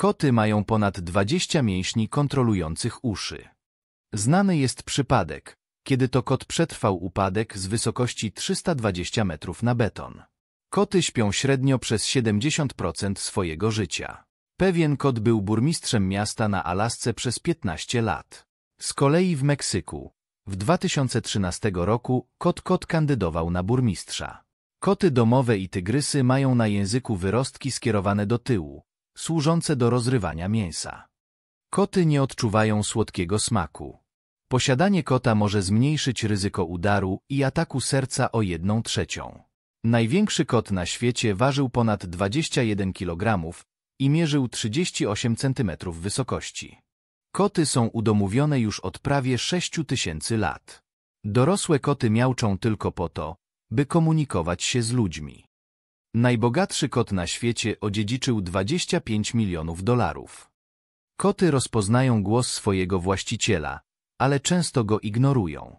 Koty mają ponad 20 mięśni kontrolujących uszy. Znany jest przypadek, kiedy to kot przetrwał upadek z wysokości 320 metrów na beton. Koty śpią średnio przez 70% swojego życia. Pewien kot był burmistrzem miasta na Alasce przez 15 lat. Z kolei w Meksyku. W 2013 roku kot kot kandydował na burmistrza. Koty domowe i tygrysy mają na języku wyrostki skierowane do tyłu, służące do rozrywania mięsa. Koty nie odczuwają słodkiego smaku. Posiadanie kota może zmniejszyć ryzyko udaru i ataku serca o jedną trzecią. Największy kot na świecie ważył ponad 21 kg i mierzył 38 cm wysokości. Koty są udomowione już od prawie 6 tysięcy lat. Dorosłe koty miałczą tylko po to, by komunikować się z ludźmi. Najbogatszy kot na świecie odziedziczył 25 milionów dolarów. Koty rozpoznają głos swojego właściciela, ale często go ignorują.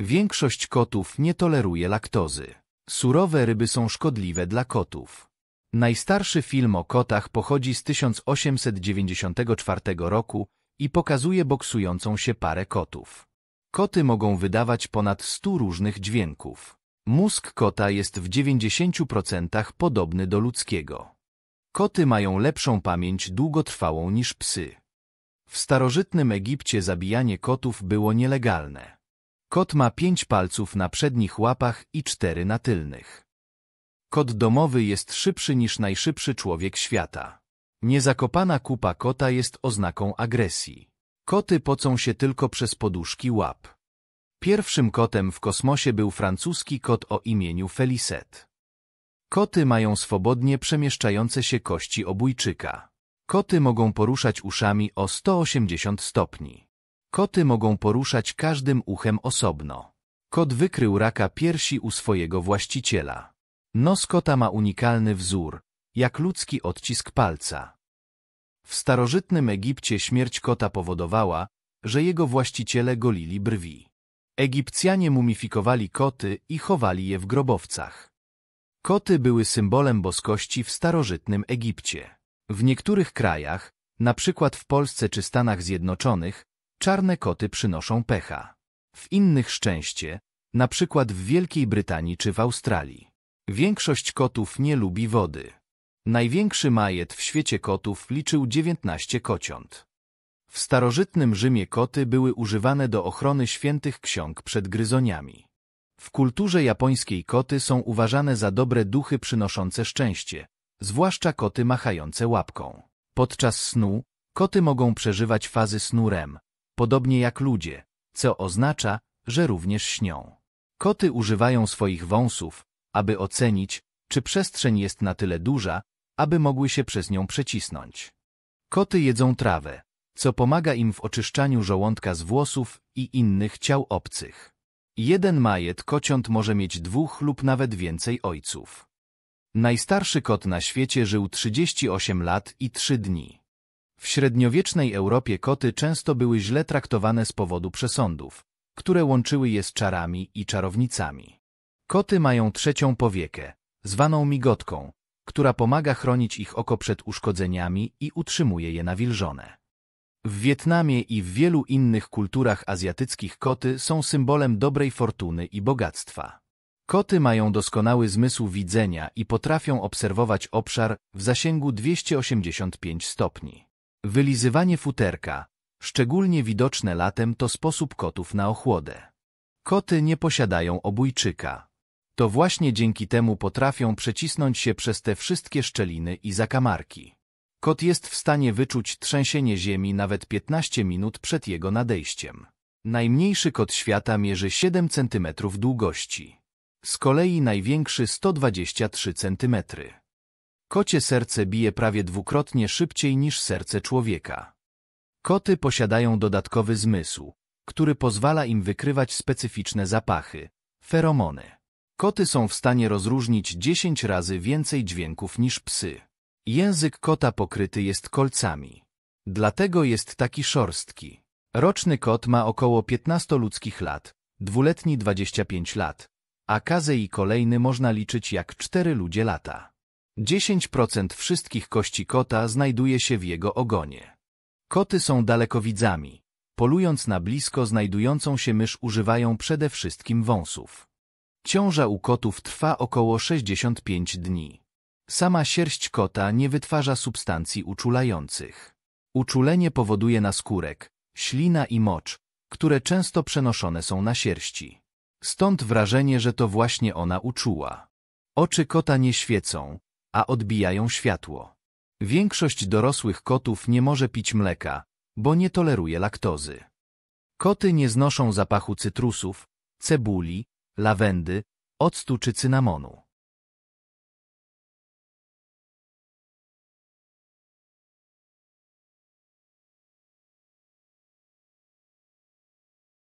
Większość kotów nie toleruje laktozy. Surowe ryby są szkodliwe dla kotów. Najstarszy film o kotach pochodzi z 1894 roku i pokazuje boksującą się parę kotów. Koty mogą wydawać ponad 100 różnych dźwięków. Mózg kota jest w 90% podobny do ludzkiego. Koty mają lepszą pamięć długotrwałą niż psy. W starożytnym Egipcie zabijanie kotów było nielegalne. Kot ma pięć palców na przednich łapach i cztery na tylnych. Kot domowy jest szybszy niż najszybszy człowiek świata. Niezakopana kupa kota jest oznaką agresji. Koty pocą się tylko przez poduszki łap. Pierwszym kotem w kosmosie był francuski kot o imieniu Felicet. Koty mają swobodnie przemieszczające się kości obójczyka. Koty mogą poruszać uszami o 180 stopni. Koty mogą poruszać każdym uchem osobno. Kot wykrył raka piersi u swojego właściciela. Nos kota ma unikalny wzór, jak ludzki odcisk palca. W starożytnym Egipcie śmierć kota powodowała, że jego właściciele golili brwi. Egipcjanie mumifikowali koty i chowali je w grobowcach. Koty były symbolem boskości w starożytnym Egipcie. W niektórych krajach, na przykład w Polsce czy Stanach Zjednoczonych, czarne koty przynoszą pecha. W innych szczęście, na przykład w Wielkiej Brytanii czy w Australii. Większość kotów nie lubi wody. Największy majet w świecie kotów liczył 19 kociąt. W starożytnym Rzymie koty były używane do ochrony świętych ksiąg przed gryzoniami. W kulturze japońskiej koty są uważane za dobre duchy przynoszące szczęście, zwłaszcza koty machające łapką. Podczas snu koty mogą przeżywać fazy snu REM, podobnie jak ludzie, co oznacza, że również śnią. Koty używają swoich wąsów, aby ocenić, czy przestrzeń jest na tyle duża, aby mogły się przez nią przecisnąć. Koty jedzą trawę, co pomaga im w oczyszczaniu żołądka z włosów i innych ciał obcych. Jeden majet kociąt może mieć dwóch lub nawet więcej ojców. Najstarszy kot na świecie żył 38 lat i 3 dni. W średniowiecznej Europie koty często były źle traktowane z powodu przesądów, które łączyły je z czarami i czarownicami. Koty mają trzecią powiekę, zwaną migotką, która pomaga chronić ich oko przed uszkodzeniami i utrzymuje je nawilżone. W Wietnamie i w wielu innych kulturach azjatyckich koty są symbolem dobrej fortuny i bogactwa. Koty mają doskonały zmysł widzenia i potrafią obserwować obszar w zasięgu 285 stopni. Wylizywanie futerka, szczególnie widoczne latem, to sposób kotów na ochłodę. Koty nie posiadają obójczyka. To właśnie dzięki temu potrafią przecisnąć się przez te wszystkie szczeliny i zakamarki. Kot jest w stanie wyczuć trzęsienie ziemi nawet 15 minut przed jego nadejściem. Najmniejszy kot świata mierzy 7 cm długości. Z kolei największy 123 cm. Kocie serce bije prawie dwukrotnie szybciej niż serce człowieka. Koty posiadają dodatkowy zmysł, który pozwala im wykrywać specyficzne zapachy, feromony. Koty są w stanie rozróżnić 10 razy więcej dźwięków niż psy. Język kota pokryty jest kolcami. Dlatego jest taki szorstki. Roczny kot ma około 15 ludzkich lat, dwuletni 25 lat, a i kolejny można liczyć jak 4 ludzie lata. 10% wszystkich kości kota znajduje się w jego ogonie. Koty są dalekowidzami. Polując na blisko znajdującą się mysz używają przede wszystkim wąsów. Ciąża u kotów trwa około 65 dni. Sama sierść kota nie wytwarza substancji uczulających. Uczulenie powoduje na skórek, ślina i mocz, które często przenoszone są na sierści. Stąd wrażenie, że to właśnie ona uczuła. Oczy kota nie świecą, a odbijają światło. Większość dorosłych kotów nie może pić mleka, bo nie toleruje laktozy. Koty nie znoszą zapachu cytrusów, cebuli, lawendy, octu czy cynamonu.